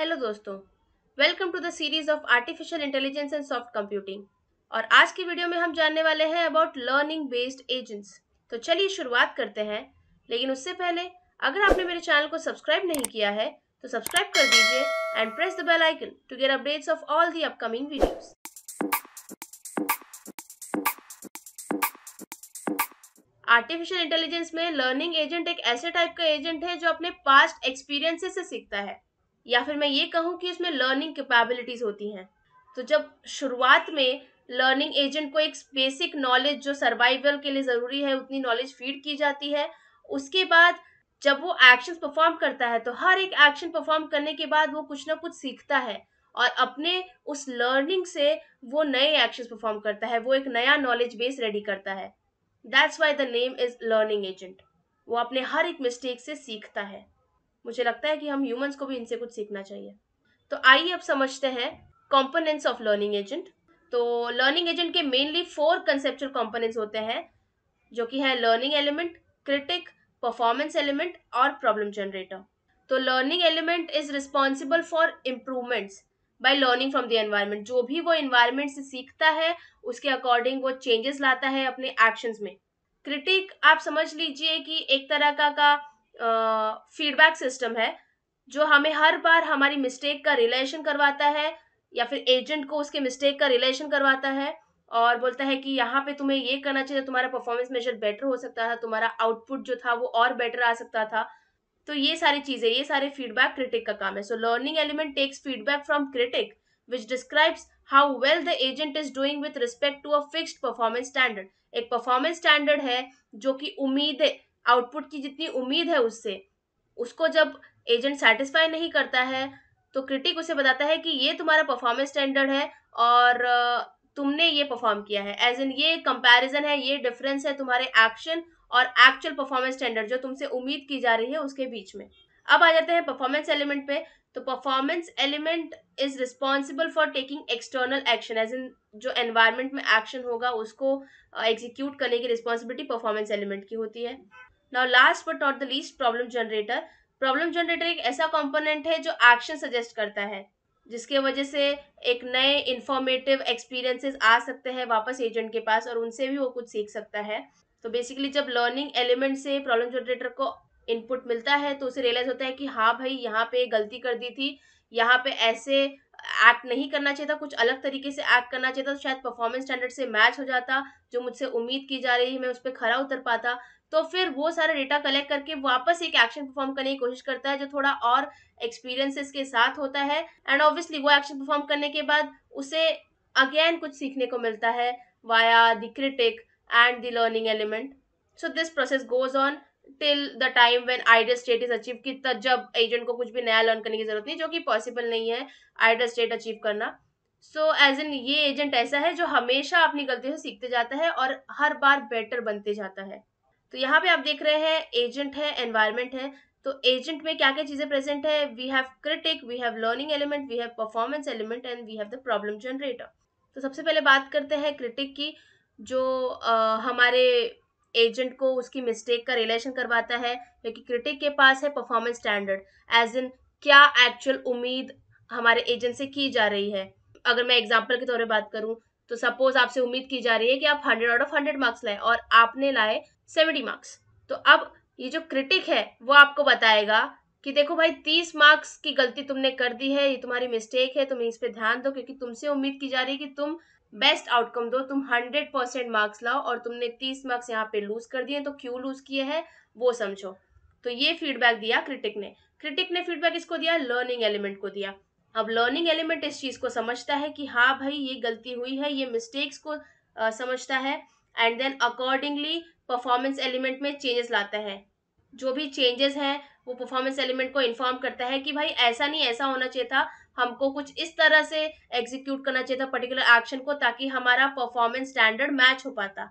Hello दोस्तों welcome to the series of artificial intelligence and soft computing और आज की वीडियो में हम जानने वाले हैं अबाउट लर्निंग बेस्ड एजेंट्स तो चलिए शुरुआत करते हैं लेकिन उससे पहले अगर आपने मेरे चैनल को सब्सक्राइब नहीं किया है तो सब्सक्राइब कर दीजिए and press the bell icon to get updates of all the upcoming videos artificial intelligence में लर्निंग एजेंट एक ऐसे टाइप का एजेंट है जो अपने पास्ट एक्सपीरियंसेस से सीखता है या फिर मैं ये कहूँ कि उसमें लर्निंग कैपेबिलिटीज होती हैं तो जब शुरुआत में लर्निंग एजेंट को एक बेसिक नॉलेज जो सर्वाइवल के लिए ज़रूरी है उतनी नॉलेज फीड की जाती है उसके बाद जब वो एक्शन परफॉर्म करता है तो हर एक एक्शन परफॉर्म करने के बाद वो कुछ ना कुछ सीखता है और अपने उस लर्निंग से वो नए एक्शन परफॉर्म करता है वो एक नया नॉलेज बेस रेडी करता है that's why the name is learning agent वो अपने हर एक मिस्टेक से सीखता है मुझे लगता है कि हम ह्यूमंस को भी इनसे कुछ सीखना चाहिए तो आइए अब समझते हैं कॉम्पोनेंट्स ऑफ लर्निंग एजेंट तो लर्निंग एजेंट के मेनली फोर कंसेप्चुअल कॉम्पोनेंट्स होते हैं जो कि है learning element critic performance element और प्रॉब्लम जनरेटर तो learning element is responsible for improvements by learning from the environment जो भी वो एनवायरमेंट से सीखता है उसके अकॉर्डिंग वो चेंजेस लाता है अपने एक्शंस में क्रिटिक आप समझ लीजिए कि एक तरह का का फीडबैक सिस्टम है जो हमें हर बार हमारी मिस्टेक का रिलेशन करवाता है या फिर एजेंट को उसके मिस्टेक का रिलेशन करवाता है और बोलता है कि यहाँ पे तुम्हें ये करना चाहिए तो तुम्हारा परफॉर्मेंस मेजर बेटर हो सकता था तुम्हारा आउटपुट जो था वो और बेटर आ सकता था तो ये सारी चीज़ें ये सारे फीडबैक क्रिटिक का काम है so learning element takes feedback from critic which describes how well the agent is doing with respect to a fixed performance standard एक परफॉर्मेंस स्टैंडर्ड है जो कि उम्मीद आउटपुट की जितनी उम्मीद है उससे उसको जब एजेंट सेटिस्फाई नहीं करता है तो क्रिटिक उसे बताता है कि ये तुम्हारा परफॉर्मेंस स्टैंडर्ड है और तुमने ये परफॉर्म किया है एज इन ये कंपैरिजन है ये डिफरेंस है तुम्हारे एक्शन और एक्चुअल परफॉर्मेंस स्टैंडर्ड जो तुमसे उम्मीद की जा रही है उसके बीच में अब आ जाते हैं परफॉर्मेंस एलिमेंट पे तो performance element is responsible for taking external action as in जो एनवायरमेंट में एक्शन होगा उसको एग्जीक्यूट करने की रिस्पॉन्सिबिलिटी परफॉर्मेंस एलिमेंट की होती है now last but not the least problem generator problem generator एक ऐसा कॉम्पोनेंट है जो एक्शन सजेस्ट करता है जिसके वजह से एक नए इन्फॉर्मेटिव एक्सपीरियंसेस आ सकते हैं वापस एजेंट के पास और उनसे भी वो कुछ सीख सकता है तो बेसिकली जब लर्निंग एलिमेंट से प्रॉब्लम जनरेटर को इनपुट मिलता है तो उसे रियलाइज होता है कि हाँ भाई यहाँ पे गलती कर दी थी यहाँ पे ऐसे एक्ट नहीं करना चाहिए था कुछ अलग तरीके से एक्ट करना चाहिए था तो शायद परफॉर्मेंस स्टैंडर्ड से मैच हो जाता जो मुझसे उम्मीद की जा रही है मैं उस पर खरा उतर पाता तो फिर वो सारा डेटा कलेक्ट करके वापस एक एक्शन परफॉर्म करने की कोशिश करता है जो थोड़ा और एक्सपीरियंसेस के साथ होता है एंड ऑब्वियसली वो एक्शन परफॉर्म करने के बाद उसे अगेन कुछ सीखने को मिलता है via the critic and the learning element so this process goes on till the time when idle state is achieve की तब जब एजेंट को कुछ भी नया लर्न करने की जरूरत नहीं जो कि पॉसिबल नहीं है आइडल स्टेट अचीव करना सो एज एन ये एजेंट ऐसा है जो हमेशा अपनी गलतियों से सीखते जाता है और हर बार बेटर बनते जाता है तो यहाँ पे आप देख रहे हैं एजेंट है एनवायरमेंट है तो एजेंट में क्या क्या चीज़ें प्रेजेंट है we have critic we have learning element we have performance element and we have the problem generator तो सबसे पहले बात करते हैं क्रिटिक की जो आ, हमारे एजेंट को उसकी मिस्टेक का रिलेशन करवाता है क्योंकि क्रिटिक के पास है परफॉर्मेंस स्टैंडर्ड एज इन क्या एक्चुअल उम्मीद हमारे एजेंट से की जा रही है अगर मैं एग्जाम्पल के तौर पर बात करूँ तो सपोज आपसे उम्मीद की जा रही है कि आप hundred out of hundred marks लाए और आपने लाए सेवेंटी मार्क्स तो अब ये जो क्रिटिक है वो आपको बताएगा कि देखो भाई तीस मार्क्स की गलती तुमने कर दी है ये तुम्हारी मिस्टेक है तुम इस पे ध्यान दो क्योंकि तुमसे उम्मीद की जा रही है कि तुम बेस्ट आउटकम दो तुम हंड्रेड परसेंट मार्क्स लाओ और तुमने तीस मार्क्स यहाँ पे लूज कर दिए तो क्यों लूज किए हैं वो समझो तो ये फीडबैक दिया क्रिटिक ने क्रिटिक ने फीडबैक इसको दिया लर्निंग एलिमेंट को दिया अब लर्निंग एलिमेंट इस चीज को समझता है कि हाँ भाई ये गलती हुई है ये मिस्टेक्स को आ, समझता है and then accordingly performance element में चेंजेस लाता है जो भी चेंजेस हैं वो परफॉर्मेंस एलिमेंट को इन्फॉर्म करता है कि भाई ऐसा नहीं ऐसा होना चाहिए था हमको कुछ इस तरह से एग्जीक्यूट करना चाहिए था पर्टिकुलर एक्शन को ताकि हमारा परफॉर्मेंस स्टैंडर्ड मैच हो पाता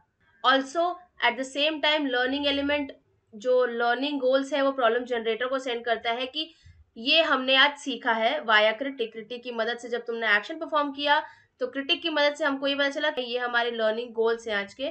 also at the same time learning element जो लर्निंग गोल्स है वो प्रॉब्लम जनरेटर को सेंड करता है कि ये हमने आज सीखा है वाया क्रिटिक क्रिटिक की मदद से जब तुमने एक्शन परफॉर्म किया तो क्रिटिक की मदद से हमको ये पता चला कि ये हमारे लर्निंग गोल्स हैं आज के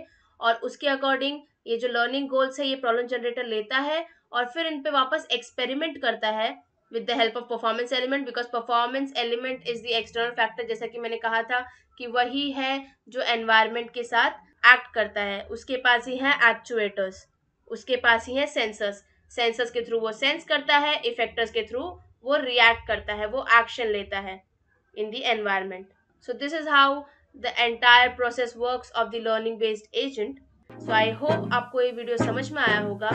और उसके अकॉर्डिंग ये जो लर्निंग गोल्स है ये प्रॉब्लम जनरेटर लेता है और फिर इन पे वापस एक्सपेरिमेंट करता है with the help of performance element because performance element is the external factor जैसा कि मैंने कहा था कि वही है जो एनवायरमेंट के साथ एक्ट करता है उसके पास ही है एक्चुएटर्स उसके पास ही है सेंसर्स सेंसर्स के थ्रू वो सेंस करता है इफेक्टर्स के थ्रू वो रिएक्ट करता है वो एक्शन लेता है in the environment so this is how the entire process works of the learning based agent so I hope आपको ये वीडियो समझ में आया होगा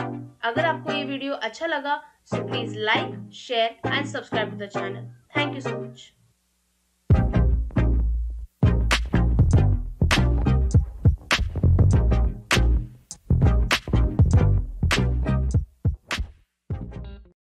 अगर आपको ये वीडियो अच्छा लगा So please like, share and subscribe to the channel. Thank you so much.